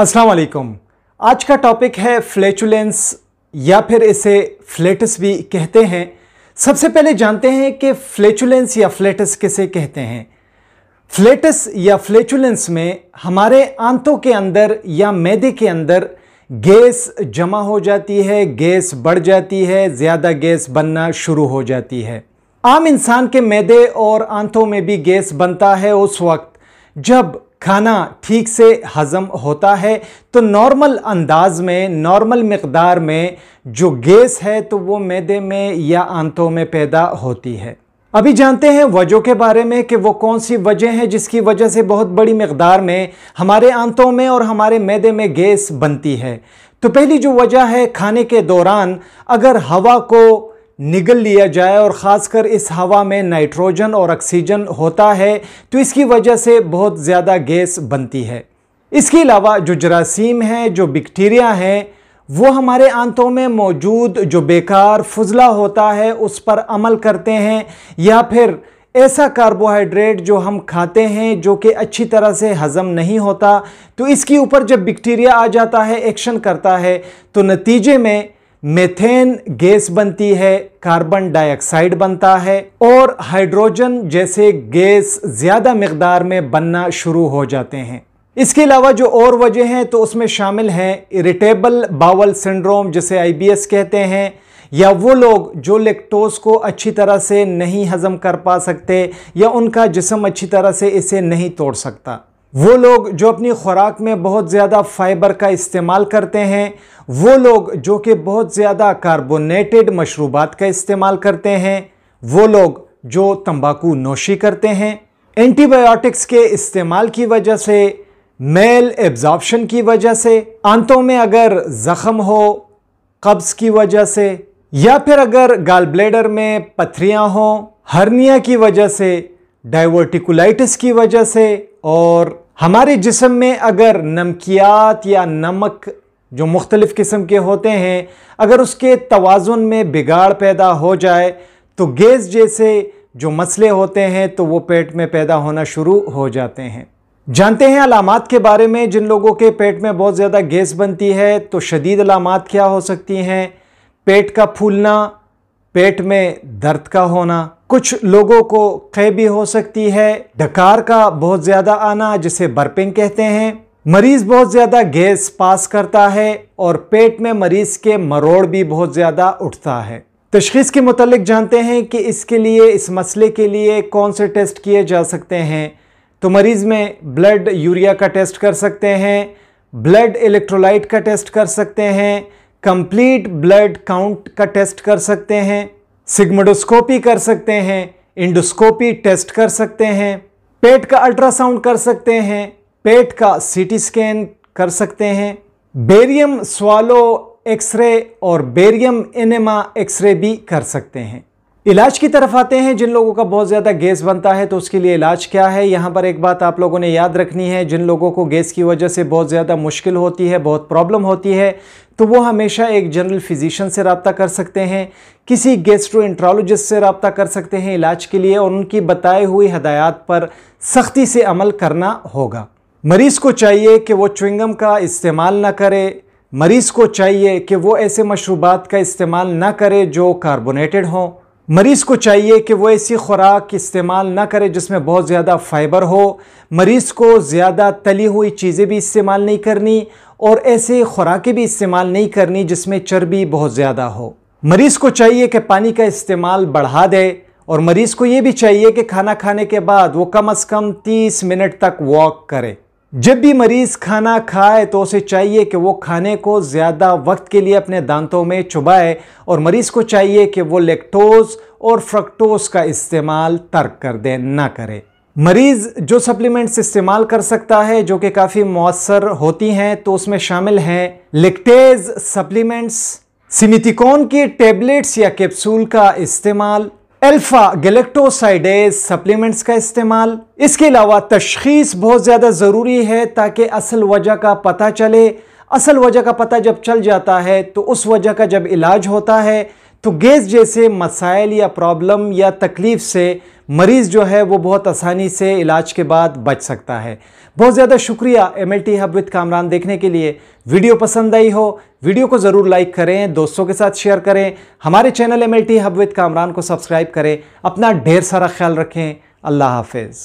अस्सलाम वालेकुम आज का टॉपिक है फ्लेचुलेंस या फिर इसे फ्लेटस भी कहते हैं सबसे पहले जानते हैं कि फ्लेचुलेंस या फ्लेटस किसे कहते हैं फ्लेटस या फ्लैचुलेंस में हमारे आंतों के अंदर या मैदे के अंदर गैस जमा हो जाती है गैस बढ़ जाती है ज़्यादा गैस बनना शुरू हो जाती है आम इंसान के मैदे और आंतों में भी गैस बनता है उस वक्त जब खाना ठीक से हज़म होता है तो नॉर्मल अंदाज में नॉर्मल मकदार में जो गैस है तो वो मैदे में या आंतों में पैदा होती है अभी जानते हैं वजह के बारे में कि वो कौन सी वजह है जिसकी वजह से बहुत बड़ी मकदार में हमारे आंतों में और हमारे मैदे में गैस बनती है तो पहली जो वजह है खाने के दौरान अगर हवा को निगल लिया जाए और ख़ासकर इस हवा में नाइट्रोजन और ऑक्सीजन होता है तो इसकी वजह से बहुत ज़्यादा गैस बनती है इसके अलावा जो जरासीम हैं जो बैक्टीरिया हैं वो हमारे आंतों में मौजूद जो बेकार फजला होता है उस पर अमल करते हैं या फिर ऐसा कार्बोहाइड्रेट जो हम खाते हैं जो कि अच्छी तरह से हज़म नहीं होता तो इसके ऊपर जब बैक्टीरिया आ जाता है एक्शन करता है तो नतीजे में मेथेन गैस बनती है कार्बन डाइऑक्साइड बनता है और हाइड्रोजन जैसे गैस ज़्यादा मकदार में बनना शुरू हो जाते हैं इसके अलावा जो और वजह हैं तो उसमें शामिल हैं इरिटेबल बावल सिंड्रोम जिसे आईबीएस कहते हैं या वो लोग जो लेक्टोज को अच्छी तरह से नहीं हज़म कर पा सकते या उनका जिसम अच्छी तरह से इसे नहीं तोड़ सकता वो लोग जो अपनी खुराक में बहुत ज़्यादा फाइबर का इस्तेमाल करते हैं वो लोग जो कि बहुत ज़्यादा कार्बोनेटेड मशरूबात का इस्तेमाल करते हैं वो लोग जो तंबाकू नोशी करते हैं एंटीबायोटिक्स के इस्तेमाल की वजह से मेल एब्जॉर्बशन की वजह से आंतों में अगर ज़ख़म हो कब्ज़ की वजह से या फिर अगर गाल ब्लेडर में पथरियाँ हों हर्निया की वजह से डाइवर्टिकुलाइटिस की वजह से और हमारे जिसम में अगर नमकियात या नमक जो मुख्तलिफ़ किस्म के होते हैं अगर उसके तोज़ुन में बिगाड़ पैदा हो जाए तो गैस जैसे जो मसले होते हैं तो वो पेट में पैदा होना शुरू हो जाते हैं जानते हैं अलामत के बारे में जिन लोगों के पेट में बहुत ज़्यादा गैस बनती है तो शदीद अलामत क्या हो सकती हैं पेट का फूलना पेट में दर्द का होना कुछ लोगों को कै भी हो सकती है डकार का बहुत ज़्यादा आना जिसे बर्पिंग कहते हैं मरीज़ बहुत ज़्यादा गैस पास करता है और पेट में मरीज़ के मरोड़ भी बहुत ज़्यादा उठता है तशखीस के मतलब जानते हैं कि इसके लिए इस मसले के लिए कौन से टेस्ट किए जा सकते हैं तो मरीज़ में ब्लड यूरिया का टेस्ट कर सकते हैं ब्लड इलेक्ट्रोलाइट का टेस्ट कर सकते हैं कंप्लीट ब्लड काउंट का टेस्ट कर सकते हैं सिग्मोडोस्कोपी कर सकते हैं इंडोस्कोपी टेस्ट कर सकते हैं पेट का अल्ट्रासाउंड कर सकते हैं पेट का सीटी स्कैन कर सकते हैं बेरियम स्वालो एक्सरे और बेरियम एनेमा एक्सरे भी कर सकते हैं इलाज की तरफ आते हैं जिन लोगों का बहुत ज़्यादा गैस बनता है तो उसके लिए इलाज क्या है यहाँ पर एक बात आप लोगों ने याद रखनी है जिन लोगों को गैस की वजह से बहुत ज़्यादा मुश्किल होती है बहुत प्रॉब्लम होती है तो वो हमेशा एक जनरल फिजिशियन से रबता कर सकते हैं किसी गेस्ट्रोइंट्रोलॉजिस्ट से रबता कर सकते हैं इलाज के लिए और उनकी बताई हुई हदायत पर सख्ती से अमल करना होगा मरीज़ को चाहिए कि वो च्विंगम का इस्तेमाल न करे मरीज़ को चाहिए कि वो ऐसे मशरूबात का इस्तेमाल न करे जो कार्बोनेटेड हों मरीज़ को चाहिए कि वो ऐसी खुराक इस्तेमाल ना करे जिसमें बहुत ज़्यादा फाइबर हो मरीज़ को ज़्यादा तली हुई चीज़ें भी इस्तेमाल नहीं करनी और ऐसे खुराकें भी इस्तेमाल नहीं करनी जिसमें चर्बी बहुत ज़्यादा हो मरीज़ को चाहिए कि पानी का इस्तेमाल बढ़ा दे और मरीज़ को ये भी चाहिए कि खाना खाने के बाद वो कम अज़ कम तीस मिनट तक वॉक करे जब भी मरीज खाना खाए तो उसे चाहिए कि वो खाने को ज़्यादा वक्त के लिए अपने दांतों में चुबाए और मरीज़ को चाहिए कि वो लेक्टोज और फ्रक्टोज का इस्तेमाल तर्क कर दें ना करे मरीज़ जो सप्लीमेंट्स इस्तेमाल कर सकता है जो कि काफ़ी मौसर होती हैं तो उसमें शामिल हैं लेक्टेज सप्लीमेंट्स सिमितिकोन की टेबलेट्स या कैप्सूल का इस्तेमाल अल्फ़ा गलेक्टोसाइडेज सप्लीमेंट्स का इस्तेमाल इसके अलावा तशखीस बहुत ज़्यादा ज़रूरी है ताकि असल वजह का पता चले असल वजह का पता जब चल जाता है तो उस वजह का जब इलाज होता है तो गैस जैसे मसाइल या प्रॉब्लम या तकलीफ़ से मरीज़ जो है वो बहुत आसानी से इलाज के बाद बच सकता है बहुत ज़्यादा शुक्रिया M L T hub with Kamran देखने के लिए वीडियो पसंद आई हो वीडियो को ज़रूर लाइक करें दोस्तों के साथ शेयर करें हमारे channel M L T hub with Kamran को सब्सक्राइब करें अपना ढेर सारा ख्याल रखें अल्लाह हाफिज़